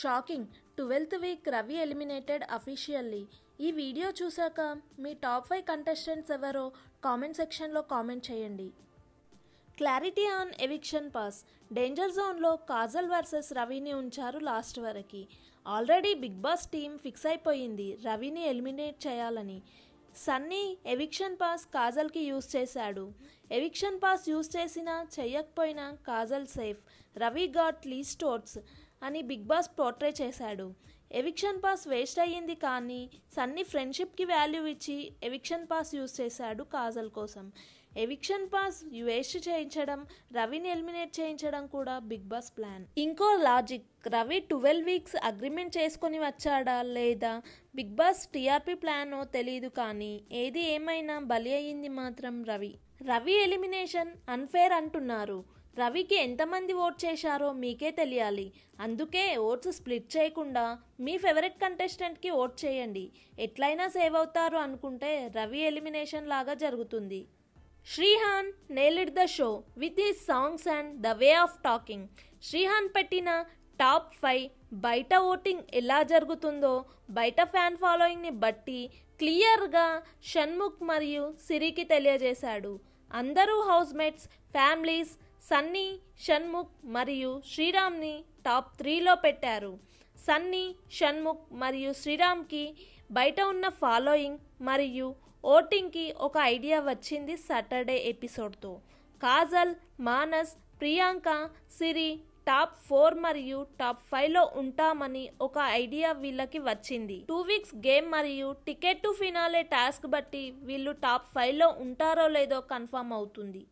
shocking twelfth week Ravi eliminated officially ఈ video చూశాక మీ టాప్ ఫైవ్ కంటెస్టెంట్స్ ఎవరో కామెంట్ సెక్షన్లో కామెంట్ చేయండి clarity on eviction pass danger జోన్లో కాజల్ వర్సెస్ రవిని ఉంచారు లాస్ట్ వరకు already Bigg Boss team fix అయిపోయింది రవిని ఎలిమినేట్ చేయాలని సన్నీ ఎవిక్షన్ పాస్ కాజల్కి యూజ్ చేశాడు ఎవిక్షన్ పాస్ యూజ్ చేసినా చెయ్యకపోయినా కాజల్ సేఫ్ రవి గాట్ లీ స్టోర్స్ అని బిగ్ బాస్ పోర్ట్రే చేశాడు ఎవిక్షన్ పాస్ వేస్ట్ అయ్యింది కానీ సన్ని ఫ్రెండ్షిప్కి వాల్యూ ఇచ్చి ఎవిక్షన్ పాస్ యూజ్ చేశాడు కాజల్ కోసం ఎవిక్షన్ పాస్ వేస్ట్ చేయించడం రవిని ఎలిమినేట్ చేయించడం కూడా బిగ్ బాస్ ప్లాన్ ఇంకో logic Ravi twelve weeks agreement చేసుకొని వచ్చాడా లేదా బిగ్ బాస్ టీఆర్పీ ప్లానో తెలియదు కానీ ఏది ఏమైనా బలి అయ్యింది మాత్రం రవి రవి ఎలిమినేషన్ అన్ఫేర్ అంటున్నారు రవికి ఎంతమంది ఓట్ చేశారో మీకే తెలియాలి అందుకే ఓట్స్ స్ప్లిట్ చేయకుండా మీ ఫేవరెట్ కంటెస్టెంట్కి ఓట్ చేయండి ఎట్లయినా సేవ్ అవుతారు అనుకుంటే రవి ఎలిమినేషన్ లాగా జరుగుతుంది Srihan nailed the show with his songs and the way of talking Srihan పెట్టిన టాప్ ఫైవ్ బయట ఓటింగ్ ఎలా జరుగుతుందో బయట ఫ్యాన్ ఫాలోయింగ్ని బట్టి క్లియర్గా షణ్ముఖ్ మరియు సిరికి తెలియజేశాడు అందరూ హౌస్మేట్స్ ఫ్యామిలీస్ సన్నీ షణ్ముఖ్ మరియు శ్రీరామ్ని టాప్ త్రీలో పెట్టారు సన్నీ షణ్ముఖ్ మరియు శ్రీరామ్కి బయట ఉన్న ఫాలోయింగ్ మరియు ఓటింగ్కి ఒక ఐడియా వచ్చింది సాటర్డే ఎపిసోడ్తో కాజల్ మానస్ ప్రియాంక సిరి టాప్ ఫోర్ మరియు టాప్ ఫైవ్ లో ఉంటామని ఒక ఐడియా వీళ్ళకి వచ్చింది టూ వీక్స్ గేమ్ మరియు టికెట్ టు ఫినాలే టాస్క్ బట్టి వీళ్ళు టాప్ ఫైవ్ లో ఉంటారో లేదో కన్ఫర్మ్ అవుతుంది